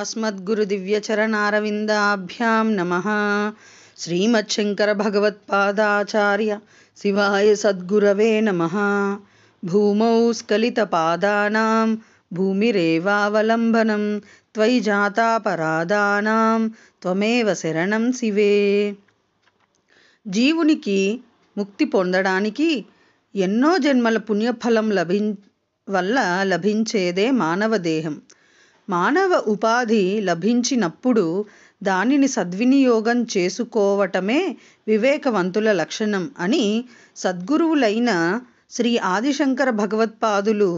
అస్మద్గురు అస్మద్గురుదివ్యచరణారవిందాభ్యాం నమ శంకర భగవత్పాదాచార్య శివాయ సద్గురవే నమ భూమౌ స్కలిత పాదానాం భూమిరేవావలంబనం త్వయి జాతాపరాధానాం త్వమేవ శరణం శివే జీవునికి ముక్తి పొందడానికి ఎన్నో జన్మల పుణ్యఫలం లభి వల్ల లభించేదే మానవ దేహం మానవ ఉపాధి లభించినప్పుడు దానిని సద్వినియోగం చేసుకోవటమే వివేకవంతుల లక్షణం అని సద్గురువులైన శ్రీ ఆదిశంకర భగవత్పాదులు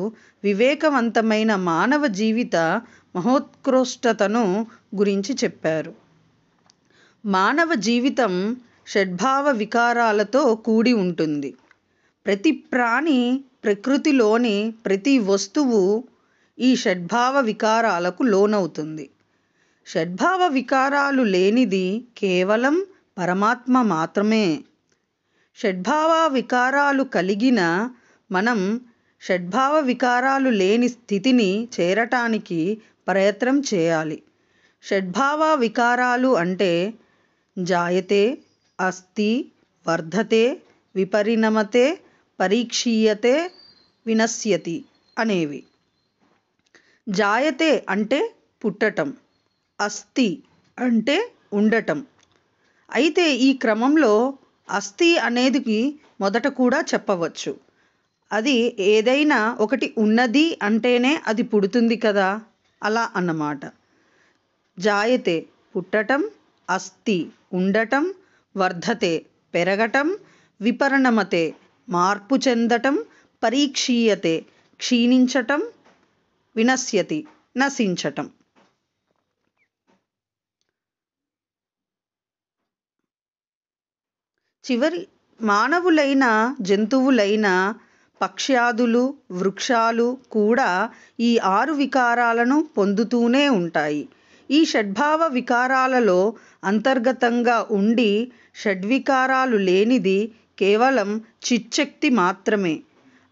వివేకవంతమైన మానవ జీవిత మహోత్కృష్టతను గురించి చెప్పారు మానవ జీవితం షడ్భావ వికారాలతో కూడి ఉంటుంది ప్రతి ప్రాణి ప్రకృతిలోని ప్రతి వస్తువు ఈ షడ్భావ వికారాలకు లోనవుతుంది షడ్భావ వికారాలు లేనిది కేవలం పరమాత్మ మాత్రమే షడ్భావ వికారాలు కలిగిన మనం షడ్భావ వికారాలు లేని స్థితిని చేరటానికి ప్రయత్నం చేయాలి షడ్భావ వికారాలు అంటే జాయతే అస్తి వర్ధతే విపరిణమతే పరీక్షీయతే వినశ్యతి అనేవి జాయతే అంటే పుట్టటం అస్థి అంటే ఉండటం అయితే ఈ క్రమంలో అస్థి అనేది మొదట కూడా చెప్పవచ్చు అది ఏదైనా ఒకటి ఉన్నది అంటేనే అది పుడుతుంది కదా అలా అన్నమాట జాయతే పుట్టటం అస్థి ఉండటం వర్ధతే పెరగటం విపరణమతే మార్పు చెందటం పరీక్షీయతే క్షీణించటం వినశ్యతి నశించటం చివరి మానవులైన జంతువులైన పక్ష్యాదులు వృక్షాలు కూడా ఈ ఆరు వికారాలను పొందుతూనే ఉంటాయి ఈ షడ్భావ వికారాలలో అంతర్గతంగా ఉండి షడ్వికారాలు లేనిది కేవలం చిచ్చక్తి మాత్రమే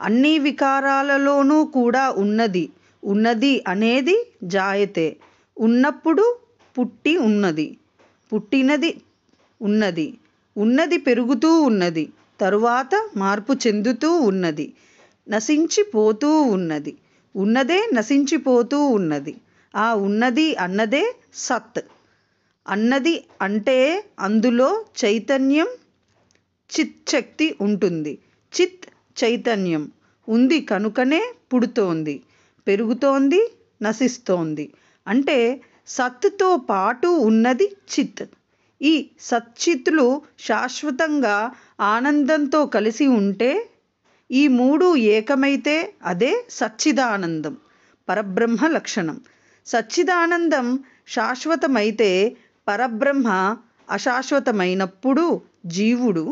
అన్ని వికారాలలోనూ కూడా ఉన్నది ఉన్నది అనేది జాయతే ఉన్నప్పుడు పుట్టి ఉన్నది పుట్టినది ఉన్నది ఉన్నది పెరుగుతూ ఉన్నది తరువాత మార్పు చెందుతూ ఉన్నది నశించిపోతూ ఉన్నది ఉన్నదే నశించిపోతూ ఉన్నది ఆ ఉన్నది అన్నదే సత్ అన్నది అంటే అందులో చైతన్యం చిత్ శక్తి ఉంటుంది చిత్ చైతన్యం ఉంది కనుకనే పుడుతోంది పెరుగుతోంది నశిస్తోంది అంటే సత్తుతో పాటు ఉన్నది చిత్ ఈ సచ్చిత్తులు శాశ్వతంగా ఆనందంతో కలిసి ఉంటే ఈ మూడు ఏకమైతే అదే సచ్చిదానందం పరబ్రహ్మ లక్షణం సచ్చిదానందం శాశ్వతమైతే పరబ్రహ్మ అశాశ్వతమైనప్పుడు జీవుడు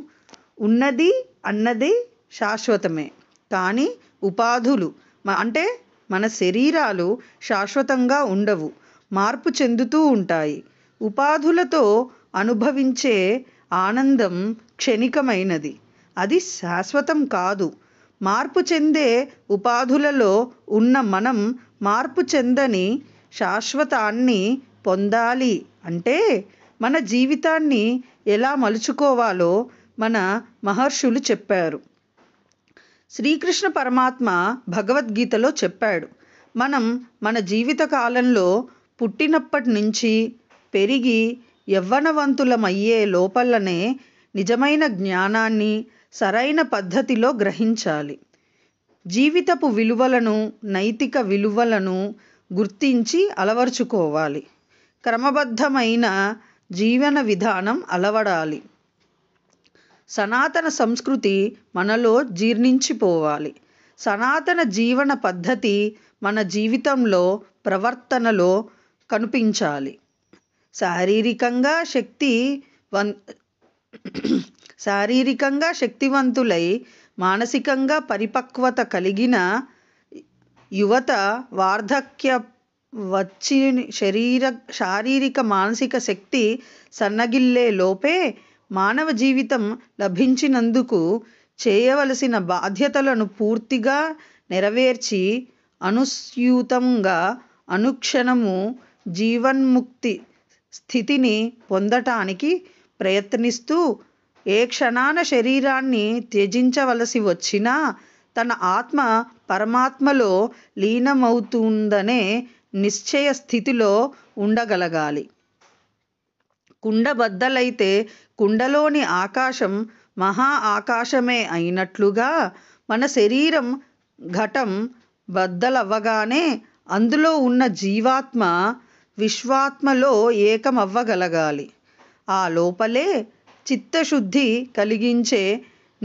ఉన్నది అన్నది శాశ్వతమే కానీ ఉపాధులు అంటే మన శరీరాలు శాశ్వతంగా ఉండవు మార్పు చెందుతూ ఉంటాయి ఉపాధులతో అనుభవించే ఆనందం క్షణికమైనది అది శాశ్వతం కాదు మార్పు చెందే ఉపాధులలో ఉన్న మనం మార్పు చెందని శాశ్వతాన్ని పొందాలి అంటే మన జీవితాన్ని ఎలా మలుచుకోవాలో మన మహర్షులు చెప్పారు శ్రీకృష్ణ పరమాత్మ భగవద్గీతలో చెప్పాడు మనం మన జీవిత కాలంలో పుట్టినప్పటి నుంచి పెరిగి యవ్వనవంతులమయ్యే లోపలనే నిజమైన జ్ఞానాన్ని సరైన పద్ధతిలో గ్రహించాలి జీవితపు విలువలను నైతిక విలువలను గుర్తించి అలవర్చుకోవాలి క్రమబద్ధమైన జీవన విధానం అలవడాలి సనాతన సంస్కృతి మనలో జీర్ణించిపోవాలి సనాతన జీవన పద్ధతి మన జీవితంలో ప్రవర్తనలో కనిపించాలి శారీరకంగా శక్తి వన్ శారీరకంగా శక్తివంతులై మానసికంగా పరిపక్వత కలిగిన యువత వార్ధక్య వచ్చి శరీర శారీరక మానసిక శక్తి సన్నగిల్లే లోపే మానవ జీవితం లభించినందుకు చేయవలసిన బాధ్యతలను పూర్తిగా నెరవేర్చి అనుస్యూతంగా అనుక్షణము జీవన్ముక్తి స్థితిని పొందటానికి ప్రయత్నిస్తూ ఏ క్షణాన శరీరాన్ని త్యజించవలసి వచ్చినా తన ఆత్మ పరమాత్మలో లీనమవుతుందనే నిశ్చయ స్థితిలో ఉండగలగాలి కుండబద్దలైతే కుండలోని ఆకాశం మహా ఆకాశమే అయినట్లుగా మన శరీరం ఘటం బద్దలవ్వగానే అందులో ఉన్న జీవాత్మ విశ్వాత్మలో ఏకమవ్వగలగాలి ఆ లోపలే చిత్తశుద్ధి కలిగించే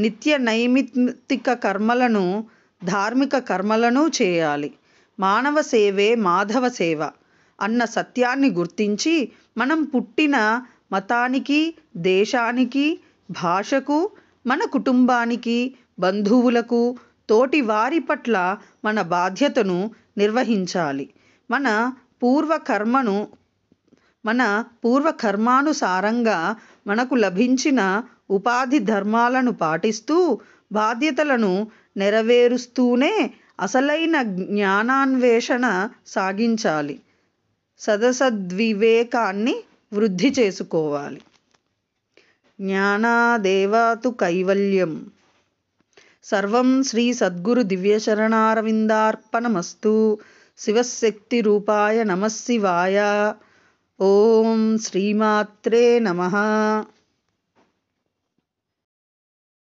నిత్య నైమిత్తిక కర్మలను ధార్మిక కర్మలను చేయాలి మానవ సేవే మాధవ సేవ అన్న సత్యాన్ని గుర్తించి మనం పుట్టిన మతానికి దేశానికి భాషకు మన కుటుంబానికి బంధువులకు తోటి వారి పట్ల మన బాధ్యతను నిర్వహించాలి మన పూర్వకర్మను మన పూర్వకర్మానుసారంగా మనకు లభించిన ఉపాధి ధర్మాలను పాటిస్తూ బాధ్యతలను నెరవేరుస్తూనే అసలైన జ్ఞానాన్వేషణ సాగించాలి సదసద్వివేకాన్ని వృద్ధి చేసుకోవాలి జ్ఞానాదేవాతు కైవల్యం సర్వం శ్రీ సద్గురు దివ్యశరణారవిందార్పణమస్తు శివశక్తి రూపాయ నమశివాయ ఓం శ్రీమాత్రే నమ